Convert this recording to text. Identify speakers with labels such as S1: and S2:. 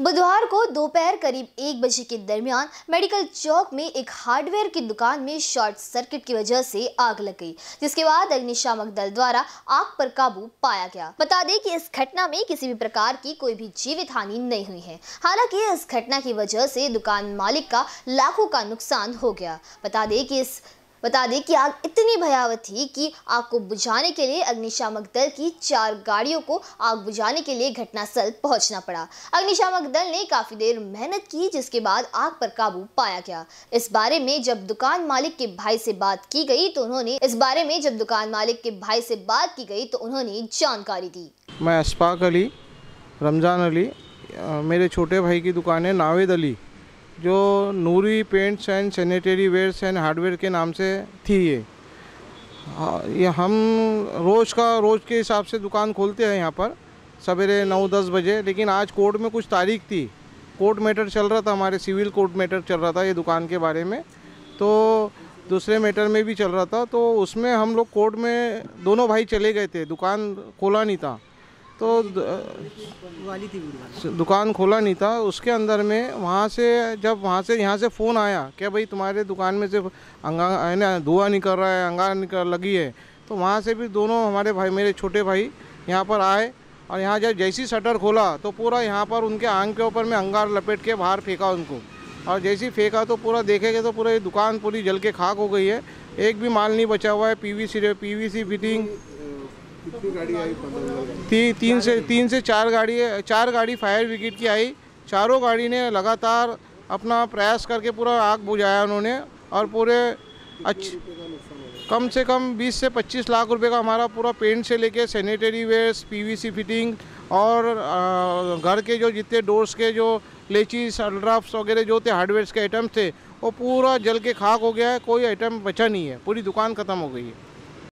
S1: बुधवार को दोपहर करीब एक बजे के दरमियान मेडिकल चौक में एक हार्डवेयर की दुकान में शॉर्ट सर्किट की वजह से आग लग गई जिसके बाद अग्निशामक दल द्वारा आग पर काबू पाया गया बता दें कि इस घटना में किसी भी प्रकार की कोई भी जीवित हानि नहीं हुई है हालांकि इस घटना की वजह से दुकान मालिक का लाखों का नुकसान हो गया बता दें कि इस बता दें कि आग इतनी भयावह थी कि आग को बुझाने के लिए अग्निशामक दल की चार गाड़ियों को आग बुझाने के लिए घटनास्थल पहुंचना पड़ा अग्निशामक दल ने काफी देर मेहनत की जिसके बाद आग पर काबू पाया गया इस बारे में जब दुकान मालिक के भाई से बात की गई तो उन्होंने इस बारे में जब दुकान मालिक के भाई से बात की गई तो उन्होंने जानकारी दी
S2: मैं अशफाक अली रमजान अली मेरे छोटे भाई की दुकान है नावेद अली जो Noori paints and sanitary wares and hardware के नाम से थी ये हाँ, ये हम रोज़ का रोज़ के हिसाब से दुकान खोलते हैं यहाँ पर सवेरे नौ दस बजे लेकिन आज कोर्ट में कुछ तारीख थी कोर्ट मैटर चल रहा था हमारे सिविल कोर्ट मैटर चल रहा था ये दुकान के बारे में तो दूसरे मैटर में भी चल रहा था तो उसमें हम लोग कोर्ट में दोनों भाई चले गए थे दुकान खोला नहीं था तो वाली थी दुकान खोला नहीं था उसके अंदर में वहाँ से जब वहाँ से यहाँ से फ़ोन आया क्या भाई तुम्हारे दुकान में से अंगा है ना धुआँ निकल रहा है अंगार निकल लगी है तो वहाँ से भी दोनों हमारे भाई मेरे छोटे भाई यहाँ पर आए और यहाँ जब जैसी शटर खोला तो पूरा यहाँ पर उनके आंग के ऊपर में अंगार लपेट के बाहर फेंका उनको और जैसे ही फेंका तो पूरा देखेंगे तो पूरा ये दुकान पूरी जल के खाक हो गई है एक भी माल नहीं बचा हुआ है पीवीसी पीवीसी फिटिंग ती, तीन से तीन से चार गाड़ी चार गाड़ी फायर ब्रिगेड की आई चारों गाड़ी ने लगातार अपना प्रयास करके पूरा आग बुझाया उन्होंने और पूरे अच्छे कम से कम 20 से 25 लाख रुपए का हमारा पूरा पेंट से लेके सैनिटरी वेयर्स पीवीसी फिटिंग और घर के जो जितने डोर्स के जो लेचीस अल्ड्राफ्ट वगैरह जो थे हार्डवेयर के आइटम्स थे वो पूरा जल के खाक हो गया है कोई आइटम बचा नहीं है पूरी दुकान ख़त्म हो गई है